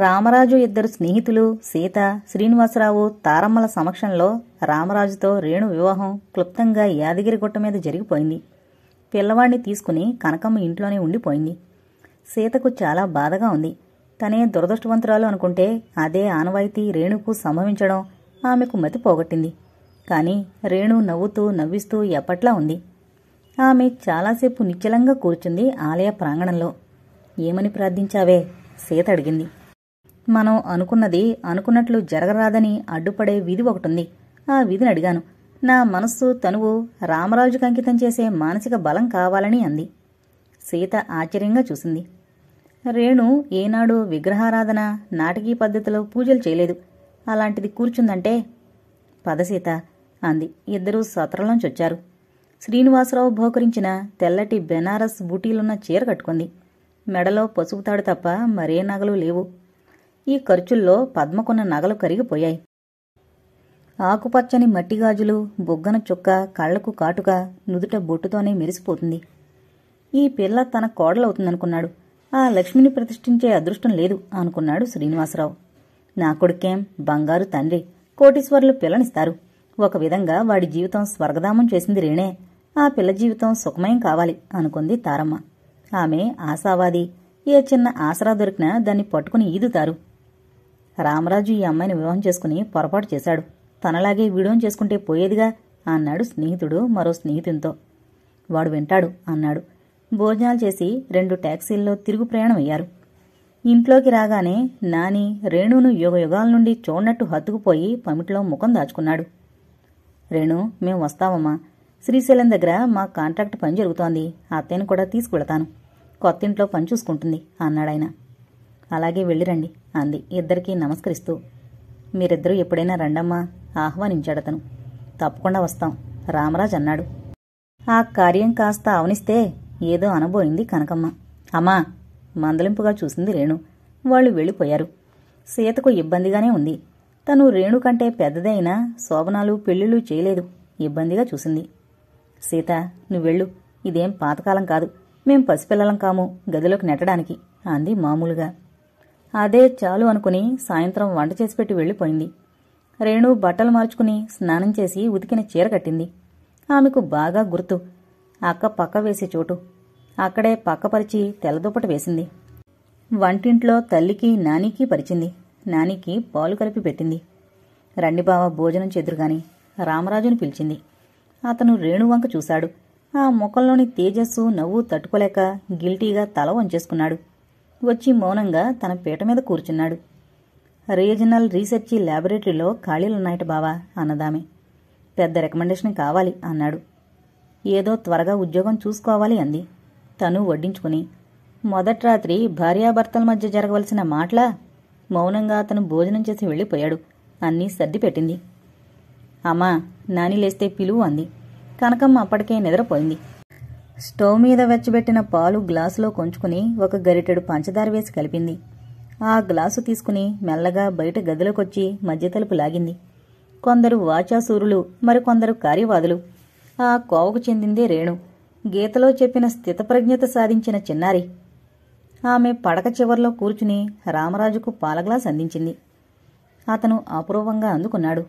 రామరాజు ఇద్దరు స్నేహితులు సీత శ్రీనివాసరావు తారమ్మల సమక్షంలో రామరాజుతో రేణు వివాహం క్లుప్తంగా యాదగిరి గుట్ట మీద జరిగిపోయింది పిల్లవాణ్ణి తీసుకుని కనకమ్మ ఇంట్లోనే ఉండిపోయింది సీతకు చాలా బాధగా ఉంది తనే దురదృష్టవంతురాలు అనుకుంటే అదే ఆనవాయితీ రేణుకు సంభవించడం ఆమెకు మతి పోగొట్టింది కానీ రేణు నవ్వుతూ నవ్విస్తూ ఎప్పట్లా ఉంది ఆమె చాలాసేపు నిశ్చలంగా కూర్చుంది ఆలయ ప్రాంగణంలో ఏమని ప్రార్థించావే సీత అడిగింది మనం అనుకున్నది అనుకున్నట్లు జరగరాదని అడ్డుపడే విధి ఒకటుంది ఆ విధిని అడిగాను నా మనస్సు తనువు రామరాజుకి అంకితం చేసే మానసిక బలం కావాలని అంది సీత ఆశ్చర్యంగా చూసింది రేణు ఏనాడు విగ్రహారాధన నాటకీ పద్ధతిలో పూజలు చేయలేదు అలాంటిది కూర్చుందంటే పదసీత అంది ఇద్దరూ సత్రలం వచ్చారు శ్రీనివాసరావు భోకరించిన తెల్లటి బెనారస్ బూటీలున్న చీర కట్టుకుంది మెడలో పసుపుతాడు తప్ప మరే నగలు లేవు ఈ ఖర్చుల్లో పద్మకున్న నగలు కరిగిపోయాయి ఆకుపచ్చని మట్టిగాజులు బొగ్గన చుక్క కళ్లకు కాటుక నుదుట బొట్టుతోనే మెరిసిపోతుంది ఈ పిల్ల తన కోడలవుతుందనుకున్నాడు ఆ లక్ష్మిని ప్రతిష్ఠించే అదృష్టం లేదు అనుకున్నాడు శ్రీనివాసరావు నా కొడుకేం బంగారు తండ్రి కోటీశ్వర్లు పిల్లనిస్తారు ఒక విధంగా వాడి జీవితం స్వర్గధామం చేసింది రేణే ఆ పిల్ల జీవితం సుఖమయం కావాలి అనుకుంది తారమ్మ ఆమె ఆశావాది ఏ చిన్న ఆసరా దొరికినా దాన్ని పట్టుకుని ఈదుతారు రామరాజు ఈ అమ్మాయిని వివాహం చేసుకుని పొరపాటు చేశాడు తనలాగే విడవం చేసుకుంటే పోయేదిగా అన్నాడు స్నేహితుడు మరో స్నేహితునితో వాడు వింటాడు అన్నాడు భోజనాలు చేసి రెండు ట్యాక్సీల్లో తిరుగు ప్రయాణం అయ్యారు ఇంట్లోకి రాగానే నాని రేణును యుగయుగాల నుండి చూడనట్టు హత్తుకుపోయి పమిటిలో ముఖం దాచుకున్నాడు రేణు మేం వస్తామమ్మా శ్రీశైలం దగ్గర మా కాంట్రాక్ట్ పని జరుగుతోంది అత్తయ్యను కూడా తీసుకువెళతాను ఇంట్లో పని చూసుకుంటుంది అన్నాడాయన అలాగే వెళ్ళిరండి అంది ఇద్దరికీ నమస్కరిస్తూ మీరిద్దరూ ఎప్పుడైనా రండమ్మా ఆహ్వానించాడతను తప్పకుండా వస్తాం రామరాజ్ అన్నాడు ఆ కార్యం కాస్త అవనిస్తే ఏదో అనబోయింది కనకమ్మ అమ్మా మందలింపుగా చూసింది రేణు వాళ్ళు వెళ్ళిపోయారు సీతకు ఇబ్బందిగానే ఉంది తను రేణు కంటే పెద్దదైనా శోభనాలు పెళ్ళిళ్ళు చేయలేదు ఇబ్బందిగా చూసింది సీత నువ్వెళ్ళు ఇదేం పాతకాలం కాదు మేం పసిపిల్లలం కాము గదిలోకి నెట్టడానికి అంది మామూలుగా అదే చాలు అనుకుని సాయంత్రం వంట చేసి పెట్టి వెళ్ళిపోయింది రేణు బట్టలు మార్చుకుని స్నానం చేసి ఉతికిన చీర కట్టింది ఆమెకు బాగా గుర్తు అక్క పక్క వేసే చోటు అక్కడే పక్కపరిచి తెల్లదుప్పటి వేసింది వంటింట్లో తల్లికి నానికి పరిచింది నానికి పాలు కలిపి పెట్టింది రండి బావ భోజనం చెదురుగాని రామరాజును పిలిచింది అతను రేణువంక చూశాడు ఆ ముఖంలోని తేజస్సు నవ్వు తట్టుకోలేక గిల్టీగా తల వంచేసుకున్నాడు వచ్చి మౌనంగా తన పీట మీద కూర్చున్నాడు రీజనల్ రీసెర్చి ల్యాబొరేటరీలో ఖాళీలున్నాయట బావా అన్నదామె పెద్ద రికమెండేషన్ కావాలి అన్నాడు ఏదో త్వరగా ఉద్యోగం చూసుకోవాలి అంది తను వడ్డించుకుని మొదటి రాత్రి భార్యాభర్తల మధ్య జరగవలసిన మాటల మౌనంగా అతను భోజనం చేసి వెళ్ళిపోయాడు అన్నీ సర్దిపెట్టింది అమ్మా నాని లేస్తే పిలువు అంది కనకమ్మ అప్పటికే నిద్రపోయింది స్టవ్ మీద వెచ్చబెట్టిన పాలు గ్లాసులో కొంచుకుని ఒక గరిటెడు పంచదార వేసి కలిపింది ఆ గ్లాసు తీసుకుని మెల్లగా బయట గదిలోకొచ్చి మధ్యతలుపు లాగింది కొందరు వాచాసూరులు మరికొందరు కార్యవాదులు ఆ కోవకు చెందిందే రేణు గీతలో చెప్పిన స్థితప్రజ్ఞత సాధించిన చిన్నారి ఆమె పడక చివర్లో కూర్చుని రామరాజుకు పాలగ్లాస్ అందించింది అతను అపూర్వంగా అందుకున్నాడు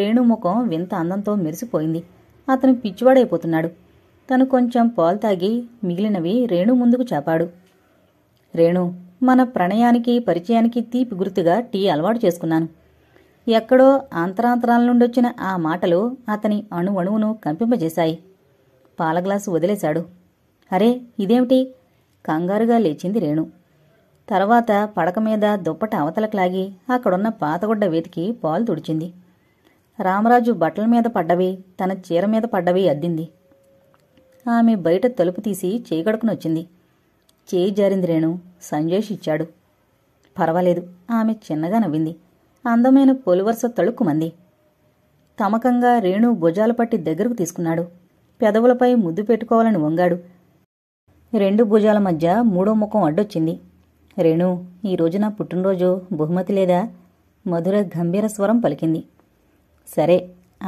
రేణు ముఖం వింత అందంతో మెరిసిపోయింది అతను పిచ్చివాడైపోతున్నాడు తను కొంచెం పాలు తాగి మిగిలినవి రేణు ముందుకు చాపాడు రేణు మన ప్రణయానికి పరిచయానికి తీపి గుర్తుగా టీ అలవాటు చేసుకున్నాను ఎక్కడో ఆంతరాంతరాల నుండి వచ్చిన ఆ మాటలు అతని అణువణువును కంపింపజేశాయి పాలగ్లాసు వదిలేశాడు అరే ఇదేమిటి కంగారుగా లేచింది రేణు తర్వాత పడక మీద దుప్పట అవతలకు లాగి అక్కడున్న పాతగుడ్డ వేతికి పాలు తుడిచింది రామరాజు బట్టల మీద పడ్డవి తన చీర మీద పడ్డవి అద్దింది ఆమె బయట తలుపు తీసి చేయి చేయి జారింది రేణు సంజేష్ ఇచ్చాడు పర్వాలేదు ఆమె చిన్నగా నవ్వింది అందమైన పొలివరుస తళుక్కుమంది తమకంగా రేణు భుజాలు పట్టి దగ్గరకు తీసుకున్నాడు పెదవులపై ముద్దు పెట్టుకోవాలని వంగాడు రెండు భుజాల మధ్య మూడో ముఖం అడ్డొచ్చింది రేణు ఈ రోజున పుట్టినరోజు బహుమతి లేదా మధుర గంభీర స్వరం పలికింది సరే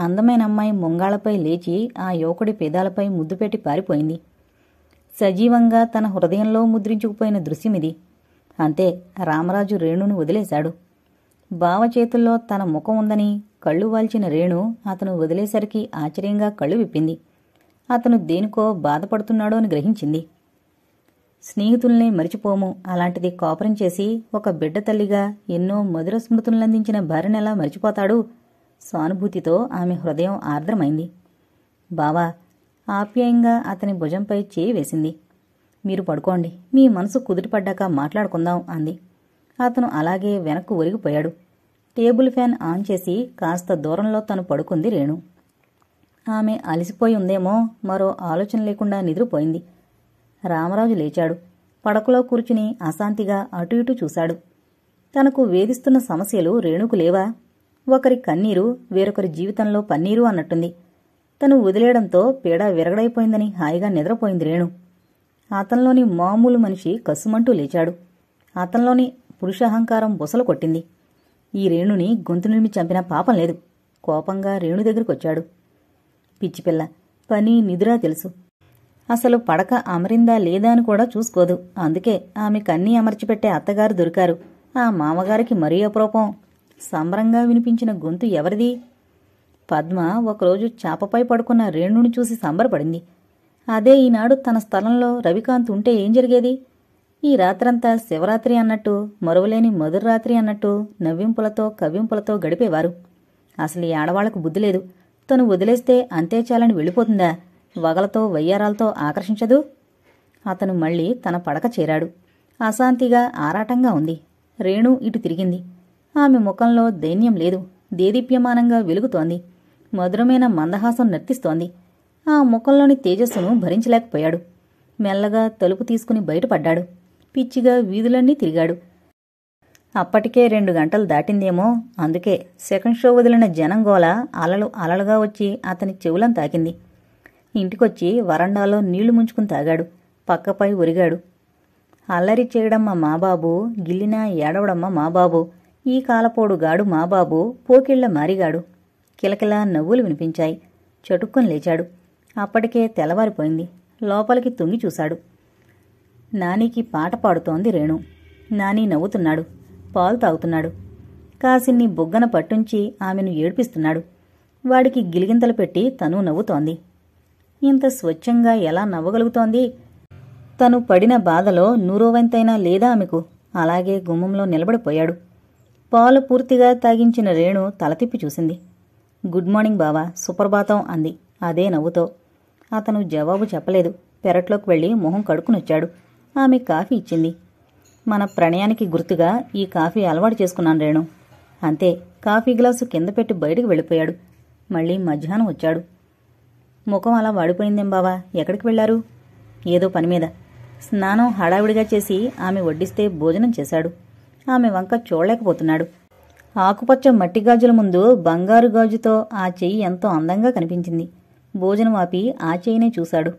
అందమైన అమ్మాయి ముంగాళ్లపై లేచి ఆ యువకుడి పేదాలపై ముద్దు పెట్టి పారిపోయింది సజీవంగా తన హృదయంలో ముద్రించుకుపోయిన దృశ్యమిది అంతే రామరాజు రేణును వదిలేశాడు బావ చేతుల్లో తన ముఖం ఉందని కళ్ళు వాల్చిన రేణు అతను వదిలేసరికి ఆశ్చర్యంగా కళ్ళు విప్పింది అతను దేనికో బాధపడుతున్నాడో అని గ్రహించింది స్నేహితుల్ని మరిచిపోము అలాంటిది కోపరం చేసి ఒక బిడ్డ తల్లిగా ఎన్నో మధుర స్మృతులందించిన భార్యనెలా మరిచిపోతాడు స్వానుభూతితో ఆమె హృదయం ఆర్ద్రమైంది బావా ఆప్యాయంగా అతని భుజంపై చేయి వేసింది మీరు పడుకోండి మీ మనసు కుదుటిపడ్డాక మాట్లాడుకుందాం అంది అతను అలాగే వెనక్కు ఒరిగిపోయాడు టేబుల్ ఫ్యాన్ ఆన్ చేసి కాస్త దూరంలో తను పడుకుంది రేణు ఆమె అలసిపోయి ఉందేమో మరో ఆలోచన లేకుండా నిద్రపోయింది రామరాజు లేచాడు పడకలో కూర్చుని అశాంతిగా అటు ఇటు చూశాడు తనకు వేధిస్తున్న సమస్యలు రేణుకు లేవా ఒకరి కన్నీరు వేరొకరి జీవితంలో పన్నీరు అన్నట్టుంది తను వదిలేయడంతో పీడ విరగడైపోయిందని హాయిగా నిద్రపోయింది రేణు అతనిలోని మామూలు మనిషి కసుమంటూ లేచాడు అతనిలోని పురుషహంకారం బుసలు కొట్టింది ఈ రేణుని గొంతు నిలిమి చంపిన పాపం లేదు కోపంగా రేణు దగ్గరికొచ్చాడు పిచ్చిపిల్ల పని నిదురా తెలుసు అసలు పడక అమరిందా లేదా అని కూడా చూసుకోదు అందుకే ఆమె కన్నీ అమర్చిపెట్టే అత్తగారు దొరికారు ఆ మామగారికి మరీ అప్రూపం సంబరంగా వినిపించిన గొంతు ఎవరిది పద్మ ఒకరోజు చేపపై పడుకున్న రేణుని చూసి సంబరపడింది అదే ఈనాడు తన స్థలంలో రవికాంత్ ఉంటే ఏం జరిగేది ఈ రాత్రంతా శివరాత్రి అన్నట్టు మరువలేని మధురరాత్రి అన్నట్టు నవ్వింపులతో కవ్వింపులతో గడిపేవారు అసలు ఈ ఆడవాళ్లకు బుద్ధి లేదు తను వదిలేస్తే అంతే చాలని వెళ్ళిపోతుందా వగలతో వయ్యారాలతో ఆకర్షించదు అతను మళ్ళీ తన పడక చేరాడు అశాంతిగా ఆరాటంగా ఉంది రేణు ఇటు తిరిగింది ఆమె ముఖంలో దైన్యం లేదు దేదీప్యమానంగా వెలుగుతోంది మధురమైన మందహాసం నర్తిస్తోంది ఆ ముఖంలోని తేజస్సును భరించలేకపోయాడు మెల్లగా తలుపు తీసుకుని బయటపడ్డాడు పిచ్చిగా వీధులన్నీ తిరిగాడు అప్పటికే రెండు గంటలు దాటిందేమో అందుకే సెకండ్ షో వదిలిన జనంగోల అలలు అలలుగా వచ్చి అతని చెవులను తాకింది ఇంటికొచ్చి వరండాలో నీళ్లు ముంచుకుని తాగాడు పక్కపై ఒరిగాడు అల్లరి చేయడమ్మ మాబాబు గిల్లినా ఏడవడమ్మ మాబాబు ఈ కాలపోడు గాడు మాబాబు పోకిళ్ల మారిగాడు కిలకిలా నవ్వులు వినిపించాయి చటుక్కుని లేచాడు అప్పటికే తెల్లవారిపోయింది లోపలికి తొంగి చూశాడు నానీకి పాట పాడుతోంది రేణు నాని నవ్వుతున్నాడు పాలు తాగుతున్నాడు కాసిన్ని బుగ్గన పట్టుంచి ఆమెను ఏడ్పిస్తున్నాడు వాడికి గిలిగింతలు పెట్టి తను నవ్వుతోంది ఇంత స్వచ్ఛంగా ఎలా నవ్వగలుగుతోంది తను పడిన బాధలో నూరోవంతైనా లేదా ఆమెకు అలాగే గుమ్మంలో నిలబడిపోయాడు పాలు పూర్తిగా తాగించిన రేణు తలతిప్పి చూసింది గుడ్ మార్నింగ్ బావా సుప్రభాతం అంది అదే నవ్వుతో అతను జవాబు చెప్పలేదు పెరట్లోకి వెళ్ళి మొహం కడుకునొచ్చాడు ఆమె కాఫీ ఇచ్చింది మన ప్రణయానికి గుర్తుగా ఈ కాఫీ అలవాటు చేసుకున్నాను రేణు అంతే కాఫీ గ్లాసు కింద పెట్టి బయటకు వెళ్ళిపోయాడు మళ్ళీ మధ్యాహ్నం వచ్చాడు ముఖం అలా వాడిపోయిందేం బావా ఎక్కడికి వెళ్ళారు ఏదో పని మీద స్నానం హడావిడిగా చేసి ఆమె వడ్డిస్తే భోజనం చేశాడు ఆమె వంక చూడలేకపోతున్నాడు ఆకుపచ్చ మట్టి గాజుల ముందు బంగారు గాజుతో ఆ చెయ్యి ఎంతో అందంగా కనిపించింది భోజనం ఆపి ఆ చెయ్యినే చూశాడు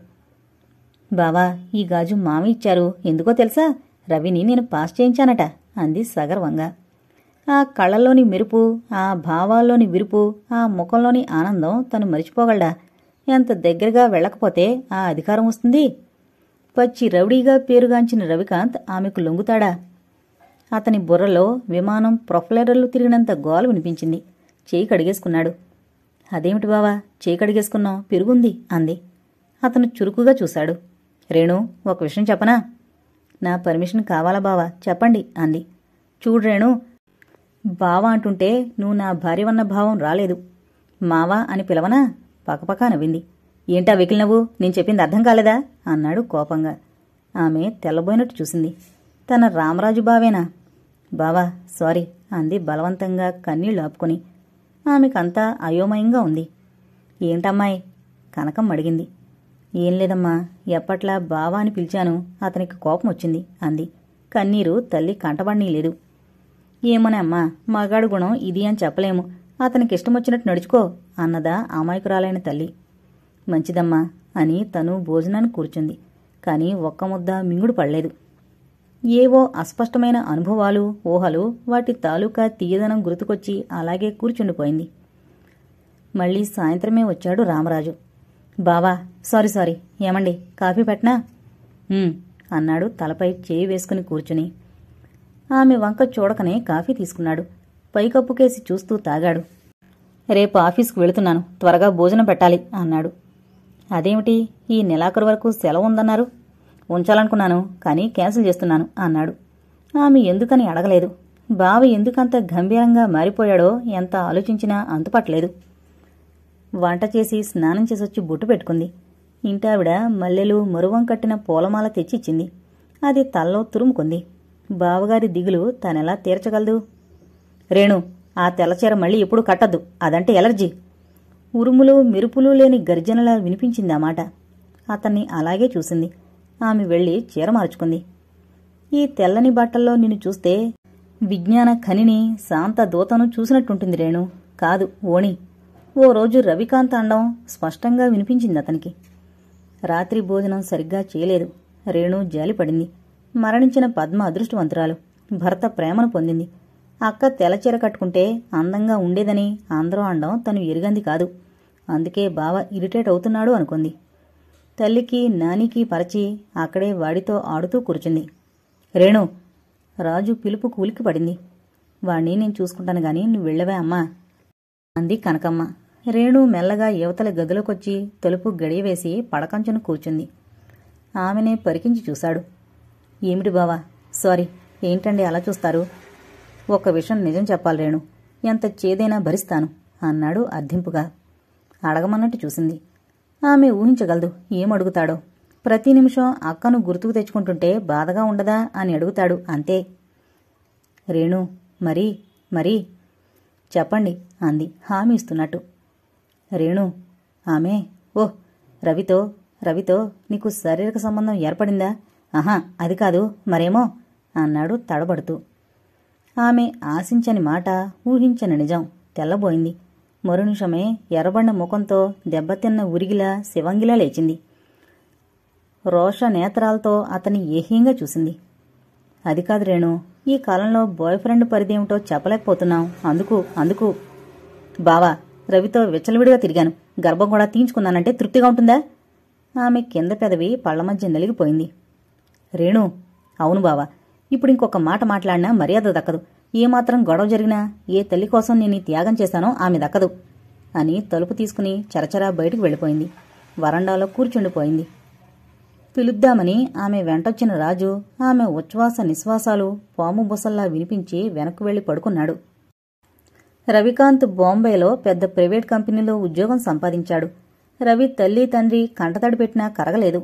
బావా ఈ గాజు మామి ఇచ్చారు ఎందుకో తెలుసా రవిని నేను పాస్ చేయించానట అంది సగర్వంగా ఆ కళ్ళల్లోని మెరుపు ఆ భావాల్లోని విరుపు ఆ ముఖంలోని ఆనందం తను మరిచిపోగలడా ఎంత దగ్గరగా వెళ్ళకపోతే ఆ అధికారం వస్తుంది పచ్చి రౌడీగా పేరుగాంచిన రవికాంత్ ఆమెకు లొంగుతాడా అతని బుర్రలో విమానం ప్రొఫలెరర్లు తిరిగినంత గోలు వినిపించింది చేయి కడిగేసుకున్నాడు అదేమిటి బావా చేయి కడిగేసుకున్నాం పెరుగుంది అంది అతను చురుకుగా చూశాడు రేణు ఒక విషయం చెప్పనా నా పర్మిషన్ కావాలా బావా చెప్పండి అంది చూడు రేణు బావా అంటుంటే నువ్వు నా భార్య ఉన్న భావం రాలేదు మావా అని పిలవనా పకపకా నవ్వింది ఏంటా వెకిలినవ్వు నేను చెప్పింది అర్థం కాలేదా అన్నాడు కోపంగా ఆమె తెల్లబోయినట్టు చూసింది తన రామరాజు బావేనా బావా సారీ అంది బలవంతంగా కన్నీళ్లు ఆపుకుని ఆమెకంతా అయోమయంగా ఉంది ఏంటమ్మాయి కనకం అడిగింది ఏం లేదమ్మా ఎప్పట్లా బావా అని పిలిచాను అతనికి కోపం వచ్చింది అంది కన్నీరు తల్లి లేదు ఏమోనే అమ్మా మగాడు గుణం ఇది అని చెప్పలేము అతనికి వచ్చినట్టు నడుచుకో అన్నదా అమాయకురాలైన తల్లి మంచిదమ్మా అని తను భోజనాన్ని కూర్చుంది కానీ ఒక్క ముద్ద మింగుడు పడలేదు ఏవో అస్పష్టమైన అనుభవాలు ఊహలు వాటి తాలూకా తీయదనం గుర్తుకొచ్చి అలాగే కూర్చుండిపోయింది మళ్ళీ సాయంత్రమే వచ్చాడు రామరాజు బావా సారీ సారీ ఏమండి కాఫీ పెట్టనా అన్నాడు తలపై చేయి వేసుకుని కూర్చుని ఆమె వంక చూడకనే కాఫీ తీసుకున్నాడు పైకప్పుకేసి చూస్తూ తాగాడు రేపు ఆఫీస్కు వెళుతున్నాను త్వరగా భోజనం పెట్టాలి అన్నాడు అదేమిటి ఈ నెలాఖరు వరకు సెలవు ఉందన్నారు ఉంచాలనుకున్నాను కానీ క్యాన్సిల్ చేస్తున్నాను అన్నాడు ఆమె ఎందుకని అడగలేదు బావ ఎందుకంత గంభీరంగా మారిపోయాడో ఎంత ఆలోచించినా అంతుపట్టలేదు వంట చేసి స్నానం చేసొచ్చి బొట్టు పెట్టుకుంది ఇంటావిడ మల్లెలు మరువం కట్టిన పూలమాల తెచ్చిచ్చింది అది తల్లో తురుముకుంది బావగారి దిగులు తనెలా తీర్చగలదు రేణు ఆ తెల్లచీర మళ్ళీ ఎప్పుడు కట్టద్దు అదంటే ఎలర్జీ ఉరుములు మెరుపులు లేని గర్జనలా వినిపించిందామాట అతన్ని అలాగే చూసింది ఆమె వెళ్లి చీర మార్చుకుంది ఈ తెల్లని బట్టల్లో నిన్ను చూస్తే విజ్ఞాన ఖనిని శాంత దూతను చూసినట్టుంటుంది రేణు కాదు ఓణి ఓ రోజు రవికాంత్ అండం స్పష్టంగా వినిపించింది అతనికి రాత్రి భోజనం సరిగ్గా చేయలేదు రేణు జాలిపడింది మరణించిన పద్మ అదృష్టవంతురాలు భర్త ప్రేమను పొందింది అక్క తెల్లచీర కట్టుకుంటే అందంగా ఉండేదని అందరూ అండం తను ఎరుగంది కాదు అందుకే బావ ఇరిటేట్ అవుతున్నాడు అనుకుంది తల్లికి నానికి పరిచి అక్కడే వాడితో ఆడుతూ కూర్చుంది రేణు రాజు పిలుపు కూలికి పడింది వాణ్ణి నేను చూసుకుంటాను గాని నువ్వు వెళ్ళవే అమ్మా అంది కనకమ్మ రేణు మెల్లగా యువతల గదిలోకొచ్చి తలుపు గడియవేసి పడకంచును కూర్చుంది ఆమెనే పరికించి చూశాడు ఏమిటి బావా సారీ ఏంటండి అలా చూస్తారు ఒక విషయం నిజం చెప్పాలి రేణు ఎంత చేదైనా భరిస్తాను అన్నాడు అర్థింపుగా అడగమన్నట్టు చూసింది ఆమె ఊహించగలదు ఏమడుగుతాడో ప్రతి నిమిషం అక్కను గుర్తుకు తెచ్చుకుంటుంటే బాధగా ఉండదా అని అడుగుతాడు అంతే రేణు మరి మరి చెప్పండి అంది హామీ ఇస్తున్నట్టు రేణు ఆమె ఓహ్ రవితో రవితో నీకు శారీరక సంబంధం ఏర్పడిందా ఆహా అది కాదు మరేమో అన్నాడు తడబడుతూ ఆమె ఆశించని మాట ఊహించని నిజం తెల్లబోయింది మరునిమిషమే ఎర్రబడిన ముఖంతో దెబ్బతిన్న ఉరిగిలా శివంగిలా లేచింది రోష నేత్రాలతో అతన్ని ఏహీయంగా చూసింది అది కాదు రేణు ఈ కాలంలో బాయ్ ఫ్రెండ్ ఏమిటో చెప్పలేకపోతున్నాం అందుకు అందుకు బావా రవితో విచ్చలవిడిగా తిరిగాను గర్భం కూడా తీయించుకున్నానంటే తృప్తిగా ఉంటుందా ఆమె కింద పెదవి పళ్ల మధ్య నలిగిపోయింది రేణు అవును బావా ఇప్పుడు ఇంకొక మాట మాట్లాడినా మర్యాద దక్కదు ఏమాత్రం గొడవ జరిగినా ఏ తల్లి కోసం నేను త్యాగం చేశానో ఆమె దక్కదు అని తలుపు తీసుకుని చరచరా బయటకు వెళ్ళిపోయింది వరండాలో కూర్చుండిపోయింది పిలుద్దామని ఆమె వెంటొచ్చిన రాజు ఆమె ఉచ్ఛ్వాస నిశ్వాసాలు పాము బుసల్లా వినిపించి వెనక్కు వెళ్లి పడుకున్నాడు రవికాంత్ బాంబేలో పెద్ద ప్రైవేట్ కంపెనీలో ఉద్యోగం సంపాదించాడు రవి తల్లి తండ్రి కంటతడి పెట్టినా కరగలేదు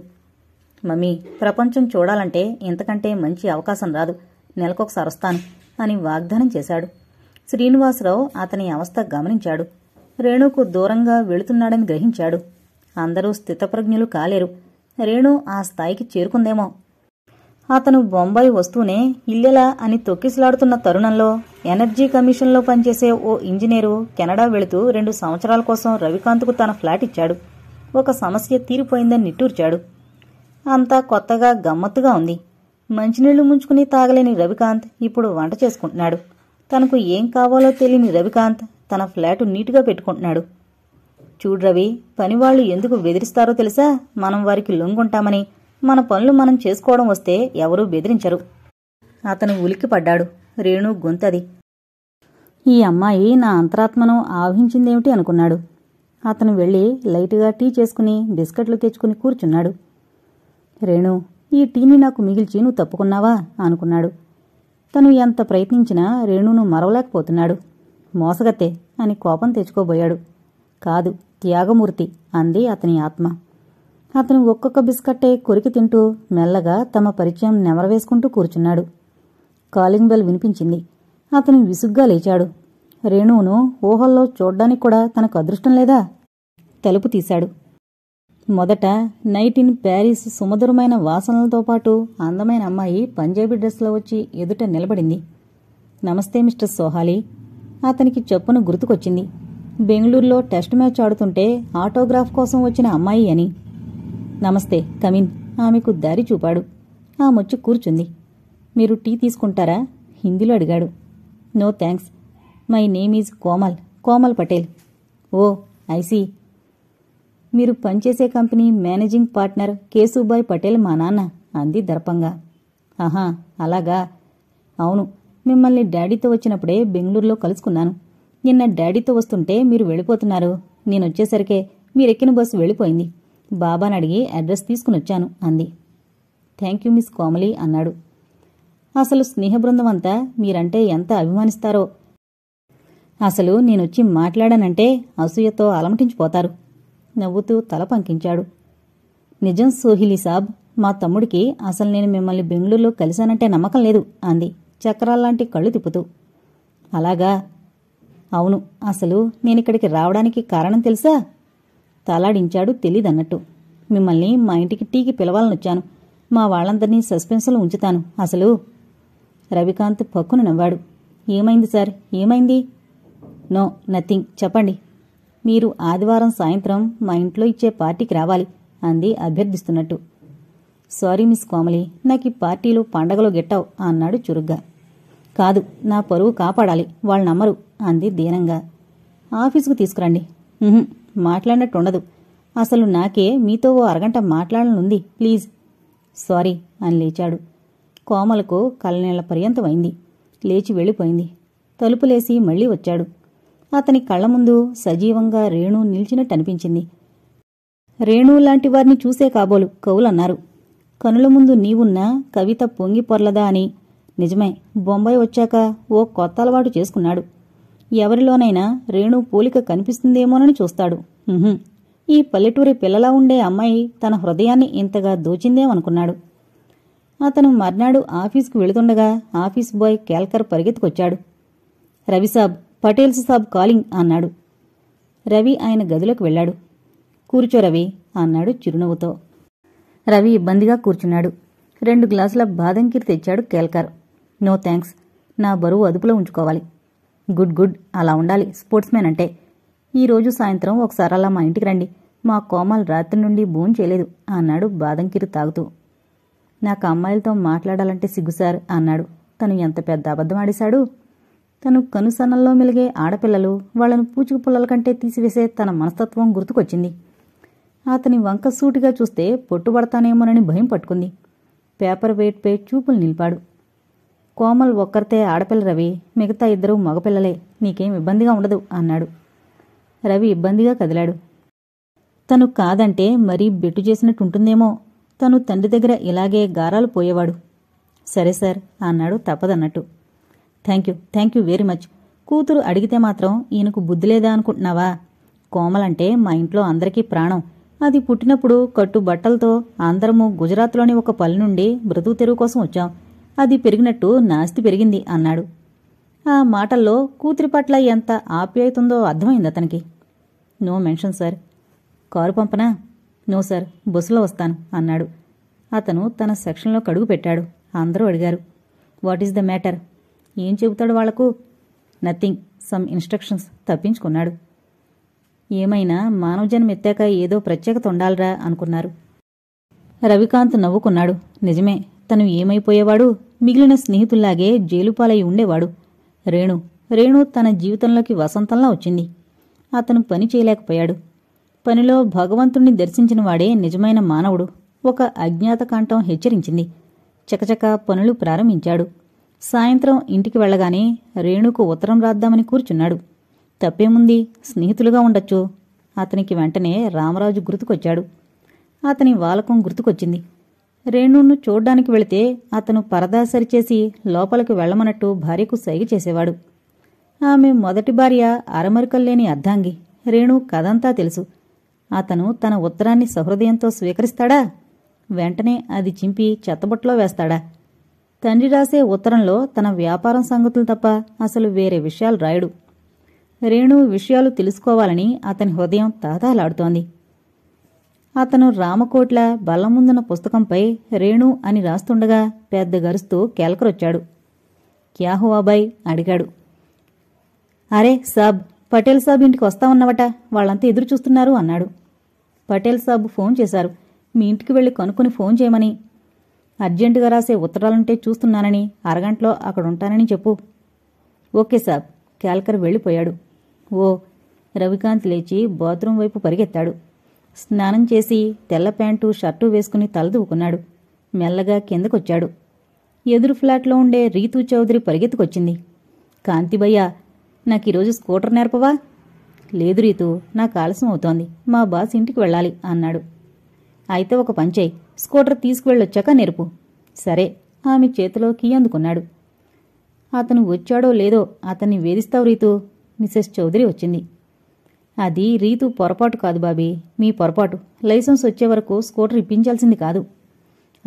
మమ్మీ ప్రపంచం చూడాలంటే ఇంతకంటే మంచి అవకాశం రాదు నెలకొకసారి వస్తాను అని వాగ్దానం చేశాడు శ్రీనివాసరావు అతని అవస్థ గమనించాడు రేణుకు దూరంగా వెళుతున్నాడని గ్రహించాడు అందరూ స్థితప్రజ్ఞులు కాలేరు రేణు ఆ స్థాయికి చేరుకుందేమో అతను బొంబాయి వస్తూనే ఇల్లెలా అని తొక్కిసలాడుతున్న తరుణంలో ఎనర్జీ కమిషన్లో పనిచేసే ఓ ఇంజనీరు కెనడా వెళుతూ రెండు సంవత్సరాల కోసం రవికాంత్కు తన ఫ్లాట్ ఇచ్చాడు ఒక సమస్య తీరిపోయిందని నిట్టూర్చాడు అంతా కొత్తగా గమ్మత్తుగా ఉంది మంచినీళ్లు ముంచుకుని తాగలేని రవికాంత్ ఇప్పుడు వంట చేసుకుంటున్నాడు తనకు ఏం కావాలో తెలియని రవికాంత్ తన ఫ్లాట్ నీటుగా పెట్టుకుంటున్నాడు చూడు రవి పనివాళ్లు ఎందుకు బెదిరిస్తారో తెలుసా మనం వారికి లొంగుంటామని మన పనులు మనం చేసుకోవడం వస్తే ఎవరూ బెదిరించరు అతను ఉలిక్కిపడ్డాడు రేణు గొంతది ఈ అమ్మాయి నా అంతరాత్మను ఆవహించిందేమిటి అనుకున్నాడు అతను వెళ్ళి లైటుగా టీ చేసుకుని బిస్కెట్లు తెచ్చుకుని కూర్చున్నాడు రేణు ఈ టీని నాకు మిగిల్చి నువ్వు తప్పుకున్నావా అనుకున్నాడు తను ఎంత ప్రయత్నించినా రేణును మరవలేకపోతున్నాడు మోసగతే అని కోపం తెచ్చుకోబోయాడు కాదు త్యాగమూర్తి అంది అతని ఆత్మ అతను ఒక్కొక్క బిస్కట్టే కొరికి తింటూ మెల్లగా తమ పరిచయం నెమరవేసుకుంటూ కూర్చున్నాడు కాలింగ్ బెల్ వినిపించింది అతను విసుగ్గా లేచాడు రేణువును ఊహల్లో చూడ్డానికి కూడా తనకు అదృష్టం లేదా తలుపు తీశాడు మొదట నైట్ ఇన్ ప్యారిస్ సుమధురమైన వాసనలతో పాటు అందమైన అమ్మాయి పంజాబీ డ్రెస్లో వచ్చి ఎదుట నిలబడింది నమస్తే మిస్టర్ సోహాలి అతనికి చెప్పును గుర్తుకొచ్చింది బెంగళూరులో టెస్ట్ మ్యాచ్ ఆడుతుంటే ఆటోగ్రాఫ్ కోసం వచ్చిన అమ్మాయి అని నమస్తే కమిన్ ఆమెకు దారి చూపాడు ఆమొచ్చి కూర్చుంది మీరు టీ తీసుకుంటారా హిందీలో అడిగాడు no thanks my name is Komal Komal Patel oh I see మీరు పనిచేసే company managing partner Keshubhai Patel మా నాన్న అంది దర్పంగా ఆహా అలాగా అవును మిమ్మల్ని డాడీతో వచ్చినప్పుడే బెంగళూరులో కలుసుకున్నాను నిన్న డాడీతో వస్తుంటే మీరు వెళ్ళిపోతున్నారు నేనొచ్చేసరికే మీరెక్కిన బస్సు వెళ్ళిపోయింది బాబాని అడిగి అడ్రస్ తీసుకునొచ్చాను అంది థ్యాంక్ యూ మిస్ కోమలి అన్నాడు అసలు స్నేహ బృందం అంతా మీరంటే ఎంత అభిమానిస్తారో అసలు నేనొచ్చి మాట్లాడానంటే అసూయతో అలమటించిపోతారు నవ్వుతూ తల పంకించాడు నిజం సోహిలీ సాబ్ మా తమ్ముడికి అసలు నేను మిమ్మల్ని బెంగళూరులో కలిశానంటే నమ్మకం లేదు అంది చక్రాల్లాంటి కళ్ళు తిప్పుతూ అలాగా అవును అసలు నేనిక్కడికి రావడానికి కారణం తెలుసా తలాడించాడు తెలీదన్నట్టు మిమ్మల్ని మా ఇంటికి టీకి పిలవాలనొచ్చాను మా వాళ్ళందరినీ సస్పెన్స్లో ఉంచుతాను అసలు రవికాంత్ పక్కున నవ్వాడు ఏమైంది సార్ ఏమైంది నో నథింగ్ చెప్పండి మీరు ఆదివారం సాయంత్రం మా ఇంట్లో ఇచ్చే పార్టీకి రావాలి అంది అభ్యర్థిస్తున్నట్టు సారీ మిస్ కోమలి నాకు ఈ పార్టీలు పండగలో గెట్టావు అన్నాడు చురుగ్గా కాదు నా పరువు కాపాడాలి వాళ్ళు నమ్మరు అంది దీనంగా ఆఫీసుకు తీసుకురండి మాట్లాడినట్టుండదు అసలు నాకే మీతో ఓ అరగంట మాట్లాడనుంది ప్లీజ్ సారీ అని లేచాడు కోమలకు కలనీళ్ల పర్యంతమైంది లేచి వెళ్ళిపోయింది తలుపులేసి మళ్ళీ వచ్చాడు అతని కళ్ల ముందు సజీవంగా రేణు అనిపించింది రేణు లాంటి వారిని చూసే కాబోలు కవులన్నారు కనుల ముందు నీవున్నా కవిత పొంగి పొర్లదా అని నిజమే బొంబాయి వచ్చాక ఓ కొత్త అలవాటు చేసుకున్నాడు ఎవరిలోనైనా రేణు పోలిక కనిపిస్తుందేమోనని చూస్తాడు ఈ పల్లెటూరి పిల్లలా ఉండే అమ్మాయి తన హృదయాన్ని ఇంతగా దోచిందేమనుకున్నాడు అతను మర్నాడు ఆఫీస్కు వెళుతుండగా ఆఫీస్ బాయ్ కేల్కర్ పరిగెత్తుకొచ్చాడు రవిసాబ్ పటేల్స్ సాబ్ కాలింగ్ అన్నాడు రవి ఆయన గదిలోకి వెళ్ళాడు కూర్చో రవి అన్నాడు చిరునవ్వుతో రవి ఇబ్బందిగా కూర్చున్నాడు రెండు గ్లాసుల బాదం తెచ్చాడు కేల్కర్ నో థ్యాంక్స్ నా బరువు అదుపులో ఉంచుకోవాలి గుడ్ గుడ్ అలా ఉండాలి స్పోర్ట్స్మెన్ అంటే ఈరోజు సాయంత్రం ఒకసారి అలా మా ఇంటికి రండి మా కోమాలు రాత్రి నుండి భోజనం చేయలేదు అన్నాడు బాదంకిరి తాగుతూ నాకు అమ్మాయిలతో మాట్లాడాలంటే సిగ్గు సార్ అన్నాడు తను ఎంత పెద్ద అబద్ధం ఆడేశాడు తను కనుసన్నల్లో మెలిగే ఆడపిల్లలు వాళ్లను పూచుకు పుల్లల కంటే తీసివేసే తన మనస్తత్వం గుర్తుకొచ్చింది అతని వంక సూటిగా చూస్తే పొట్టుబడతానేమోనని భయం పట్టుకుంది పేపర్ వెయిట్పై చూపులు నిలిపాడు కోమల్ ఒక్కరితే ఆడపిల్ల రవి మిగతా ఇద్దరు మగపిల్లలే నీకేం ఇబ్బందిగా ఉండదు అన్నాడు రవి ఇబ్బందిగా కదిలాడు తను కాదంటే మరీ బెట్టు చేసినట్టుంటుందేమో తను తండ్రి దగ్గర ఇలాగే గారాలు పోయేవాడు సరే సార్ అన్నాడు తప్పదన్నట్టు thank you thank you very much కూతురు అడిగితే మాత్రం ఈయనకు బుద్ధి లేదా అనుకుంటున్నావా కోమలంటే మా ఇంట్లో అందరికీ ప్రాణం అది పుట్టినప్పుడు కట్టు బట్టలతో అందరము గుజరాత్లోని ఒక పల్లె నుండి బ్రతుకు తెరువు కోసం వచ్చాం అది పెరిగినట్టు నాస్తి పెరిగింది అన్నాడు ఆ మాటల్లో కూతురి పట్ల ఎంత ఆప్యాయతుందో అర్థమైంది అతనికి నో మెన్షన్ సార్ కారు పంపనా నో సార్ బస్సులో వస్తాను అన్నాడు అతను తన సెక్షన్లో కడుగు పెట్టాడు అందరూ అడిగారు వాట్ ఈస్ ద మ్యాటర్ ఏం చెబుతాడు వాళ్లకు నథింగ్ సమ్ ఇన్స్ట్రక్షన్స్ తప్పించుకున్నాడు ఏమైనా జన్మ ఎత్తాక ఏదో ప్రత్యేకత ఉండాలరా అనుకున్నారు రవికాంత్ నవ్వుకున్నాడు నిజమే తను ఏమైపోయేవాడు మిగిలిన స్నేహితుల్లాగే జైలుపాలై ఉండేవాడు రేణు రేణు తన జీవితంలోకి వసంతంలా వచ్చింది అతను పని చేయలేకపోయాడు పనిలో భగవంతుణ్ణి దర్శించినవాడే నిజమైన మానవుడు ఒక అజ్ఞాతకాంఠం హెచ్చరించింది చకచక పనులు ప్రారంభించాడు సాయంత్రం ఇంటికి వెళ్ళగానే రేణుకు ఉత్తరం రాద్దామని కూర్చున్నాడు తప్పేముంది స్నేహితులుగా ఉండొచ్చు అతనికి వెంటనే రామరాజు గుర్తుకొచ్చాడు అతని వాలకం గుర్తుకొచ్చింది రేణును చూడ్డానికి వెళితే అతను పరదా సరిచేసి లోపలికి వెళ్లమన్నట్టు భార్యకు సైగ చేసేవాడు ఆమె మొదటి భార్య అరమరికల్లేని అర్ధాంగి రేణు కదంతా తెలుసు అతను తన ఉత్తరాన్ని సహృదయంతో స్వీకరిస్తాడా వెంటనే అది చింపి చెత్తబుట్టలో వేస్తాడా తండ్రి రాసే ఉత్తరంలో తన వ్యాపారం సంగతులు తప్ప అసలు వేరే విషయాలు రాయడు రేణు విషయాలు తెలుసుకోవాలని అతని హృదయం తాతాలాడుతోంది అతను రామకోట్ల బల్లముందున్న పుస్తకంపై రేణు అని రాస్తుండగా పెద్ద గరుస్తూ కేల్కరొచ్చాడు క్యాహువాబాయ్ అడిగాడు అరే సాబ్ పటేల్ సాబ్ ఇంటికి వస్తా ఉన్నవట వాళ్ళంతా ఎదురు చూస్తున్నారు అన్నాడు పటేల్ సాబ్ ఫోన్ చేశారు మీ ఇంటికి వెళ్ళి కనుక్కుని ఫోన్ చేయమని అర్జెంటుగా రాసే ఉత్తరాలుంటే చూస్తున్నానని అరగంటలో అక్కడుంటానని చెప్పు ఓకే సాబ్ క్యాల్కర్ వెళ్ళిపోయాడు ఓ రవికాంత్ లేచి బాత్రూమ్ వైపు పరిగెత్తాడు స్నానం చేసి తెల్ల ప్యాంటు షర్టు వేసుకుని తలదువుకున్నాడు మెల్లగా కిందకొచ్చాడు ఎదురు ఫ్లాట్లో ఉండే రీతూ చౌదరి పరిగెత్తుకొచ్చింది కాంతిబయ్య నాకు ఈరోజు స్కూటర్ నేర్పవా లేదు రీతూ నాకు ఆలస్యం అవుతోంది మా బాస్ ఇంటికి వెళ్ళాలి అన్నాడు అయితే ఒక పంచేయి స్కూటర్ తీసుకువెళ్ళొచ్చాక నేర్పు సరే ఆమె చేతిలో కీ అందుకున్నాడు అతను వచ్చాడో లేదో అతన్ని వేధిస్తావు రీతు మిసెస్ చౌదరి వచ్చింది అది రీతు పొరపాటు కాదు బాబీ మీ పొరపాటు లైసెన్స్ వచ్చే వరకు స్కూటర్ ఇప్పించాల్సింది కాదు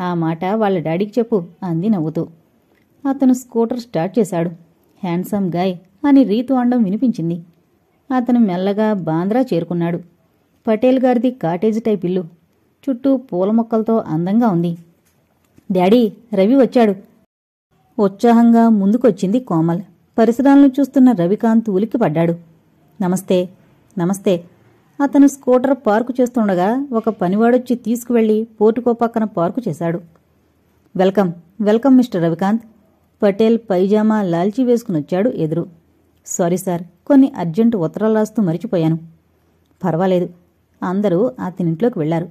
ఆ మాట వాళ్ళ డాడీకి చెప్పు అంది నవ్వుతూ అతను స్కూటర్ స్టార్ట్ చేశాడు హ్యాండ్సమ్ గాయ్ అని రీతు అండం వినిపించింది అతను మెల్లగా బాంద్రా చేరుకున్నాడు పటేల్ గారిది కాటేజ్ టైప్ ఇల్లు చుట్టూ పూల మొక్కలతో అందంగా ఉంది డాడీ రవి వచ్చాడు ఉత్సాహంగా ముందుకొచ్చింది కోమల్ పరిసరాలను చూస్తున్న రవికాంత్ ఉలికి పడ్డాడు నమస్తే నమస్తే అతను స్కూటర్ పార్కు చేస్తుండగా ఒక పనివాడొచ్చి తీసుకువెళ్లి పోర్టుకో పక్కన పార్కు చేశాడు welcome welcome mister Ravikant Patel pyjama లాల్చీ వేసుకునొచ్చాడు ఎదురు సారీ సార్ కొన్ని అర్జెంటు ఉత్తరాలు రాస్తూ మరిచిపోయాను పర్వాలేదు అందరూ అతనింట్లోకి వెళ్లారు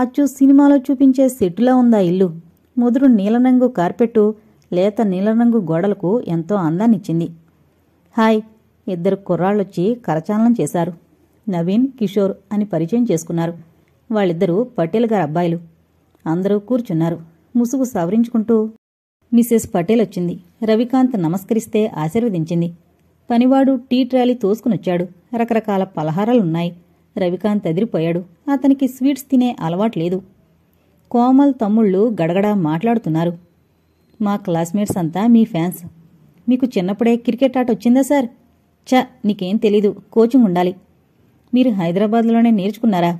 అచ్చు సినిమాలో చూపించే సెట్టులా ఉందా ఇల్లు ముదురు నీలనంగు కార్పెట్టు లేత నీలనంగు గోడలకు ఎంతో అందాన్నిచ్చింది హాయ్ ఇద్దరు కుర్రాళ్ళొచ్చి కరచాలనం చేశారు నవీన్ కిషోర్ అని పరిచయం చేసుకున్నారు వాళ్ళిద్దరూ పటేల్ గారు అబ్బాయిలు అందరూ కూర్చున్నారు ముసుగు సవరించుకుంటూ మిసెస్ పటేల్ వచ్చింది రవికాంత్ నమస్కరిస్తే ఆశీర్వదించింది పనివాడు టీ ట్రాలీ తోసుకునొచ్చాడు రకరకాల పలహారాలున్నాయి రవికాంత్ అదిరిపోయాడు అతనికి స్వీట్స్ తినే అలవాట్లేదు కోమల్ తమ్ముళ్ళు గడగడా మాట్లాడుతున్నారు మా క్లాస్మేట్స్ అంతా మీ ఫ్యాన్స్ మీకు చిన్నప్పుడే క్రికెట్ ఆట వచ్చిందా సార్ చ నీకేం తెలీదు కోచింగ్ ఉండాలి మీరు హైదరాబాద్లోనే నేర్చుకున్నారా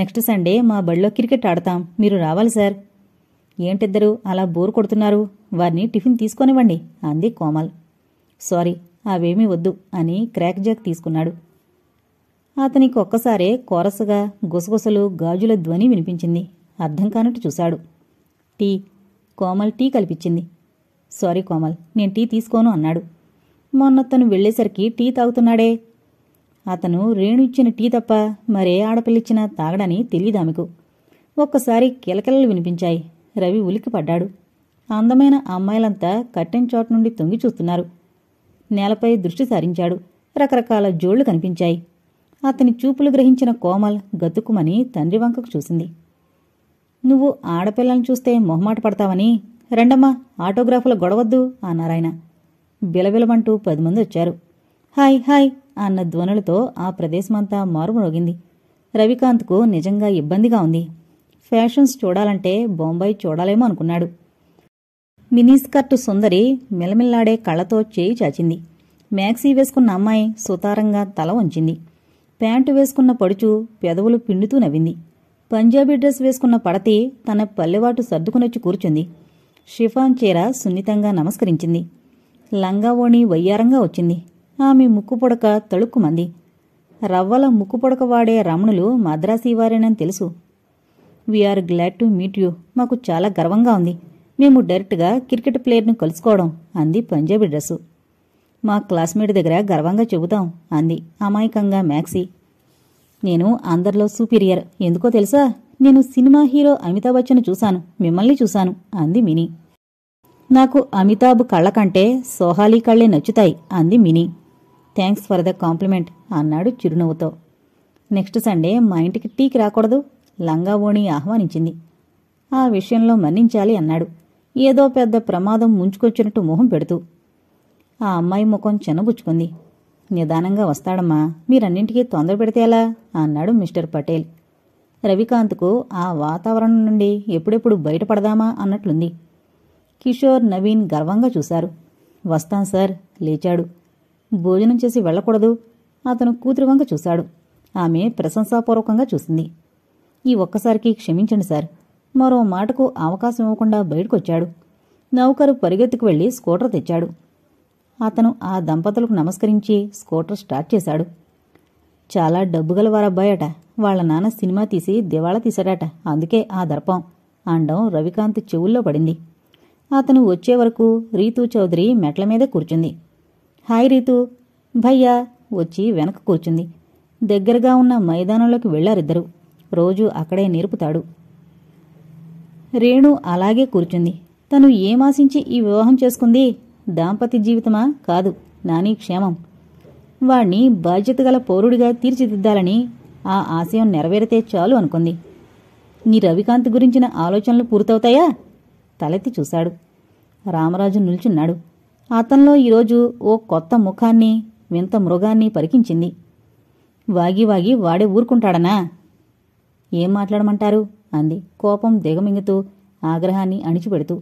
నెక్స్ట్ సండే మా బడిలో క్రికెట్ ఆడతాం మీరు రావాలి సార్ ఏంటిద్దరు అలా బోర్ కొడుతున్నారు వారిని టిఫిన్ తీసుకొనివ్వండి అంది కోమల్ సారీ అవేమీ వద్దు అని క్రాక్ జాక్ తీసుకున్నాడు అతనికి ఒక్కసారే కోరసగా గుసగుసలు గాజుల ధ్వని వినిపించింది అర్థం కానట్టు చూశాడు టీ కోమల్ టీ కల్పించింది సారీ కోమల్ నేను టీ తీసుకోను అన్నాడు మొన్న తను వెళ్లేసరికి టీ తాగుతున్నాడే అతను రేణు ఇచ్చిన టీ తప్ప మరే ఆడపిల్లిచ్చినా తాగడని తెలియదామెకు ఒక్కసారి కిలకిలలు వినిపించాయి రవి ఉలికిపడ్డాడు అందమైన అమ్మాయిలంతా కట్టెన్ చోట నుండి తొంగి చూస్తున్నారు నేలపై దృష్టి సారించాడు రకరకాల జోళ్లు కనిపించాయి అతని చూపులు గ్రహించిన కోమల్ గతుకుమని తండ్రి వంకకు చూసింది నువ్వు ఆడపిల్లల్ని చూస్తే మొహమాట పడతావని రెండమ్మా ఆటోగ్రాఫ్ల గొడవద్దు అన్నారాయన బిలబిలమంటూ పది మంది వచ్చారు హాయ్ హాయ్ అన్న ధ్వనులతో ఆ ప్రదేశమంతా మారుమోగింది రవికాంత్కు నిజంగా ఇబ్బందిగా ఉంది ఫ్యాషన్స్ చూడాలంటే బొంబాయి చూడాలేమో అనుకున్నాడు మినీస్కర్ట్ సుందరి మిలమిల్లాడే కళ్ళతో చేయి చాచింది మ్యాక్సీ వేసుకున్న అమ్మాయి సుతారంగా తల వంచింది ప్యాంటు వేసుకున్న పడుచు పెదవులు పిండుతూ నవ్వింది పంజాబీ డ్రెస్ వేసుకున్న పడతి తన పల్లెవాటు సర్దుకునొచ్చి కూర్చుంది షిఫాన్ చీర సున్నితంగా నమస్కరించింది లంగావోణి వయ్యారంగా వచ్చింది ఆమె ముక్కుపొడక తళుక్కుమంది రవ్వల ముక్కుపొడక వాడే రమణులు మద్రాసీవారేనని తెలుసు we are glad to meet you మాకు చాలా గర్వంగా ఉంది మేము డైరెక్ట్గా క్రికెట్ ప్లేయర్ను కలుసుకోవడం అంది పంజాబీ డ్రెస్సు మా క్లాస్మేట్ దగ్గర గర్వంగా చెబుతాం అంది అమాయకంగా మ్యాక్సీ నేను అందరిలో సూపీరియర్ ఎందుకో తెలుసా నేను సినిమా హీరో అమితాబ్ బచ్చన్ చూశాను మిమ్మల్ని చూశాను అంది మినీ నాకు అమితాబ్ కళ్ళ కంటే సోహాలి కళ్ళే నచ్చుతాయి అంది Mini thanks for the compliment అన్నాడు చిరునవ్వుతో నెక్స్ట్ సండే మా ఇంటికి టీకి రాకూడదు లంగా ఓణి ఆహ్వానించింది ఆ విషయంలో మన్నించాలి అన్నాడు ఏదో పెద్ద ప్రమాదం ముంచుకొచ్చినట్టు మొహం పెడుతూ ఆ అమ్మాయి ముఖం చెనబుచ్చుకుంది నిదానంగా వస్తాడమ్మా మీరన్నింటికీ తొందర పెడితే ఎలా అన్నాడు మిస్టర్ పటేల్ రవికాంత్కు ఆ వాతావరణం నుండి ఎప్పుడెప్పుడు బయటపడదామా అన్నట్లుంది కిషోర్ నవీన్ గర్వంగా చూశారు వస్తాం సార్ లేచాడు భోజనం చేసి వెళ్ళకూడదు అతను కూతురువంగా చూశాడు ఆమె ప్రశంసాపూర్వకంగా చూసింది ఈ ఒక్కసారికి క్షమించండి సార్ మరో మాటకు అవకాశం ఇవ్వకుండా బయటకొచ్చాడు నౌకరు పరిగెత్తుకు వెళ్లి స్కూటర్ తెచ్చాడు అతను ఆ దంపతులకు నమస్కరించి స్కూటర్ స్టార్ట్ చేశాడు చాలా డబ్బు గలవారబ్బాయట వాళ్ల నాన్న సినిమా తీసి దివాళా తీశాడట అందుకే ఆ దర్పం అండం రవికాంత్ చెవుల్లో పడింది అతను వచ్చే వరకు రీతూ చౌదరి మెట్ల మీద కూర్చుంది హాయ్ రీతూ భయ్యా వచ్చి వెనక కూర్చుంది దగ్గరగా ఉన్న మైదానంలోకి వెళ్లారిద్దరు రోజు అక్కడే నేర్పుతాడు రేణు అలాగే కూర్చుంది తను ఏమాశించి ఈ వివాహం చేసుకుంది దాంపత్య జీవితమా కాదు నాని క్షేమం వాణ్ణి బాధ్యతగల పౌరుడిగా తీర్చిదిద్దాలని ఆ ఆశయం నెరవేరితే చాలు అనుకుంది నీ రవికాంత్ గురించిన ఆలోచనలు పూర్తవుతాయా తలెత్తి చూశాడు రామరాజు నిల్చున్నాడు అతనిలో ఈరోజు ఓ కొత్త ముఖాన్ని వింత మృగాన్ని పరికించింది వాగి వాగి వాడే ఊరుకుంటాడనా ఏం మాట్లాడమంటారు అంది కోపం దిగమింగుతూ ఆగ్రహాన్ని అణిచిపెడుతూ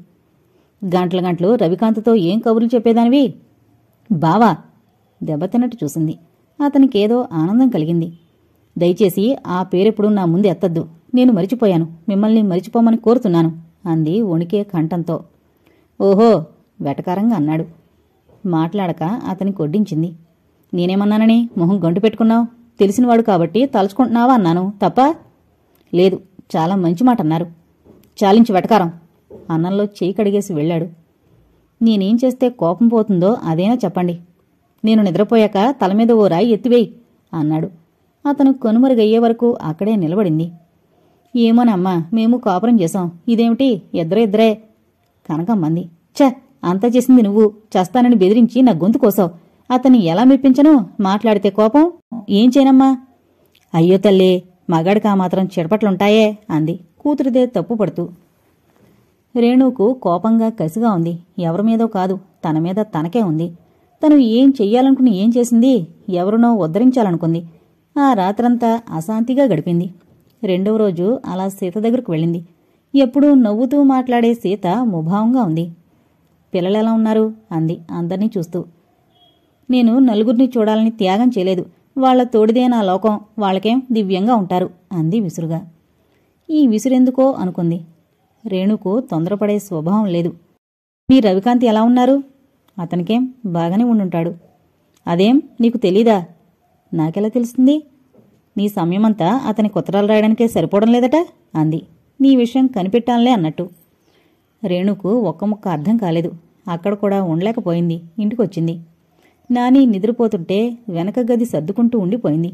గంటల గంటలు రవికాంత్తో ఏం కబుర్లు చెప్పేదానివి బావా దెబ్బతిన్నట్టు చూసింది అతనికేదో ఆనందం కలిగింది దయచేసి ఆ పేరెప్పుడు నా ముందు ఎత్తద్దు నేను మరిచిపోయాను మిమ్మల్ని మరిచిపోమని కోరుతున్నాను అంది వణికే కంఠంతో ఓహో వెటకారంగా అన్నాడు మాట్లాడక అతని కొడ్డించింది నేనేమన్నానని మొహం గంటు పెట్టుకున్నావు తెలిసినవాడు కాబట్టి తలుచుకుంటున్నావా అన్నాను తప్ప లేదు చాలా మంచి మాట అన్నారు చాలించి వెటకారం అన్నంలో చేయి కడిగేసి వెళ్ళాడు నేనేం చేస్తే కోపం పోతుందో అదేనా చెప్పండి నేను నిద్రపోయాక తల మీద ఓ రాయి ఎత్తివేయి అన్నాడు అతను కనుమరుగయ్యే వరకు అక్కడే నిలబడింది ఏమోనమ్మా మేము కాపురం చేశాం ఇదేమిటి ఇద్దరే ఇద్దరే కనకమ్మంది ఛ అంతా చేసింది నువ్వు చస్తానని బెదిరించి నా గొంతు కోసావు అతన్ని ఎలా మెప్పించను మాట్లాడితే కోపం ఏం చేయనమ్మా అయ్యో తల్లే మగాడికా మాత్రం చెడపట్లుంటాయే అంది కూతురిదే తప్పుపడుతూ రేణుకు కోపంగా కసిగా ఉంది ఎవరి మీదో కాదు తన మీద తనకే ఉంది తను ఏం చెయ్యాలనుకుని ఏం చేసింది ఎవరినో ఉద్ధరించాలనుకుంది ఆ రాత్రంతా అశాంతిగా గడిపింది రెండవ రోజు అలా సీత దగ్గరకు వెళ్ళింది ఎప్పుడూ నవ్వుతూ మాట్లాడే సీత ముభావంగా ఉంది పిల్లలెలా ఉన్నారు అంది అందర్నీ చూస్తూ నేను నలుగురిని చూడాలని త్యాగం చేయలేదు వాళ్ల తోడిదే నా లోకం వాళ్ళకేం దివ్యంగా ఉంటారు అంది విసురుగా ఈ విసురెందుకో అనుకుంది రేణుకు తొందరపడే స్వభావం లేదు మీ రవికాంత్ ఎలా ఉన్నారు అతనికేం బాగానే ఉండుంటాడు అదేం నీకు తెలీదా నాకెలా తెలుస్తుంది నీ సమయమంతా అతని కుతరాలు రాయడానికే సరిపోవడం లేదట అంది నీ విషయం కనిపెట్టాలనే అన్నట్టు రేణుకు ఒక్క ముక్క అర్థం కాలేదు అక్కడ కూడా ఉండలేకపోయింది ఇంటికొచ్చింది నాని నిద్రపోతుంటే వెనక గది సర్దుకుంటూ ఉండిపోయింది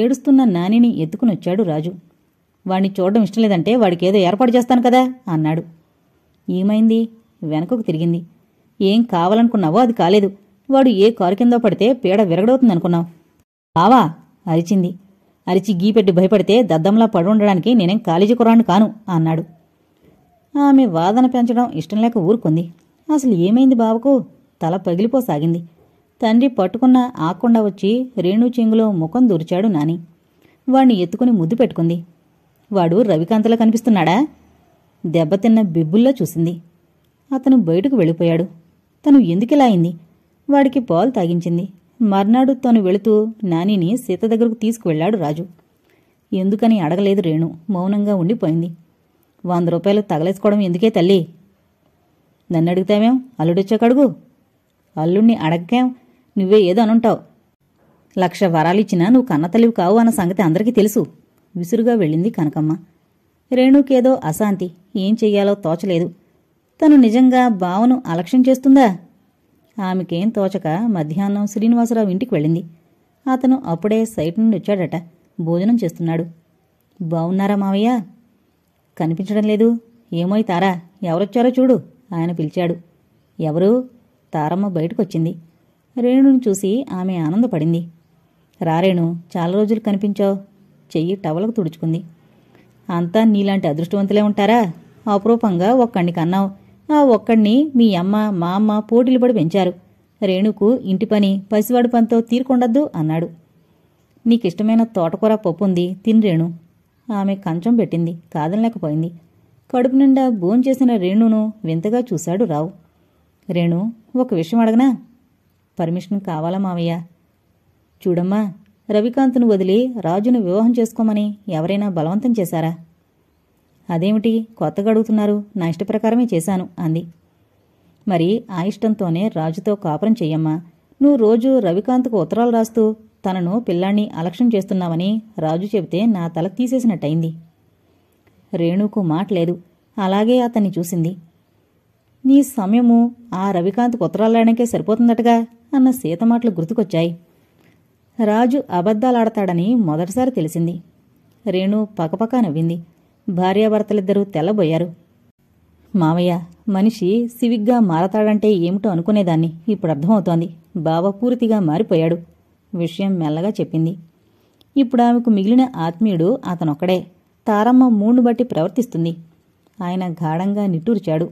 ఏడుస్తున్న నానిని ఎత్తుకునొచ్చాడు రాజు వాణ్ణి చూడడం ఇష్టం లేదంటే వాడికి ఏదో ఏర్పాటు చేస్తాను కదా అన్నాడు ఏమైంది వెనకకు తిరిగింది ఏం కావాలనుకున్నావో అది కాలేదు వాడు ఏ కారు కిందో పడితే పీడ విరగడవుతుందనుకున్నావు బావా అరిచింది అరిచి గీపెట్టి భయపడితే దద్దంలా ఉండడానికి నేనేం కాలేజీ కురాను కాను అన్నాడు ఆమె వాదన పెంచడం ఇష్టం లేక ఊరుకుంది అసలు ఏమైంది బావకు తల పగిలిపోసాగింది తండ్రి పట్టుకున్న ఆకుండా వచ్చి రేణు చెంగులో ముఖం దూర్చాడు నాని వాణ్ణి ఎత్తుకుని ముద్దు పెట్టుకుంది వాడు రవికాంతలా కనిపిస్తున్నాడా దెబ్బతిన్న బిబ్బుల్లో చూసింది అతను బయటకు వెళ్ళిపోయాడు తను ఎందుకిలా అయింది వాడికి పాలు తాగించింది మర్నాడు తను వెళుతూ నానిని సీత దగ్గరకు తీసుకువెళ్లాడు రాజు ఎందుకని అడగలేదు రేణు మౌనంగా ఉండిపోయింది వంద రూపాయలు తగలేసుకోవడం ఎందుకే తల్లి నన్ను అడుగుతామేం అల్లుడొచ్చాక అడుగు అల్లుణ్ణి అడగకేం నువ్వే ఏదో అనుంటావు లక్ష వరాలిచ్చినా నువ్వు కన్నతల్లివి కావు అన్న సంగతి అందరికీ తెలుసు విసురుగా వెళ్ళింది కనకమ్మ రేణుకేదో అశాంతి ఏం చెయ్యాలో తోచలేదు తను నిజంగా బావను అలక్ష్యం చేస్తుందా ఆమెకేం తోచక మధ్యాహ్నం శ్రీనివాసరావు ఇంటికి వెళ్ళింది అతను అప్పుడే సైట్ నుండి వచ్చాడట భోజనం చేస్తున్నాడు బావున్నారా మావయ్య కనిపించడం లేదు ఏమోయ్ తారా ఎవరొచ్చారో చూడు ఆయన పిలిచాడు ఎవరు తారమ్మ బయటకొచ్చింది రేణుని చూసి ఆమె ఆనందపడింది రారేణు చాలా రోజులు కనిపించావు చెయ్యి టవలకు తుడుచుకుంది అంతా నీలాంటి అదృష్టవంతులే ఉంటారా అపరూపంగా ఒక్కడిని కన్నావు ఆ ఒక్కడిని మీ అమ్మ మా అమ్మ పోటీలు పడి పెంచారు రేణుకు ఇంటి పని పసివాడి పనితో తీరుకుండద్దు అన్నాడు నీకిష్టమైన తోటకూర పప్పు ఉంది తిని రేణు ఆమె కంచం పెట్టింది కాదనలేకపోయింది కడుపు నిండా భోంచేసిన రేణును వింతగా చూశాడు రావు రేణు ఒక విషయం అడగనా పర్మిషన్ కావాలా మావయ్య చూడమ్మా రవికాంత్ను వదిలి రాజును వివాహం చేసుకోమని ఎవరైనా బలవంతం చేశారా అదేమిటి కొత్తగా అడుగుతున్నారు నా ఇష్టప్రకారమే చేశాను అంది మరి ఆ ఇష్టంతోనే రాజుతో కాపురం చెయ్యమ్మా నువ్వు రోజు రవికాంత్కు ఉత్తరాలు రాస్తూ తనను పిల్లాన్ని అలక్ష్యం చేస్తున్నావని రాజు చెబితే నా తల తీసేసినట్టయింది రేణుకు మాట్లేదు అలాగే అతన్ని చూసింది నీ సమయము ఆ రవికాంత్కు ఉత్తరాలు రాయడానికే సరిపోతుందటగా అన్న సీత మాటలు గుర్తుకొచ్చాయి రాజు అబద్ధాలాడతాడని మొదటిసారి తెలిసింది రేణు పకపక నవ్వింది భార్యాభర్తలిద్దరూ తెల్లబోయారు మావయ్య మనిషి సివిగ్గా మారతాడంటే ఏమిటో అనుకునేదాన్ని ఇప్పుడు అర్థమవుతోంది బావ పూర్తిగా మారిపోయాడు విషయం మెల్లగా చెప్పింది ఇప్పుడు ఆమెకు మిగిలిన ఆత్మీయుడు అతనొక్కడే తారమ్మ మూడు బట్టి ప్రవర్తిస్తుంది ఆయన గాఢంగా నిట్టూర్చాడు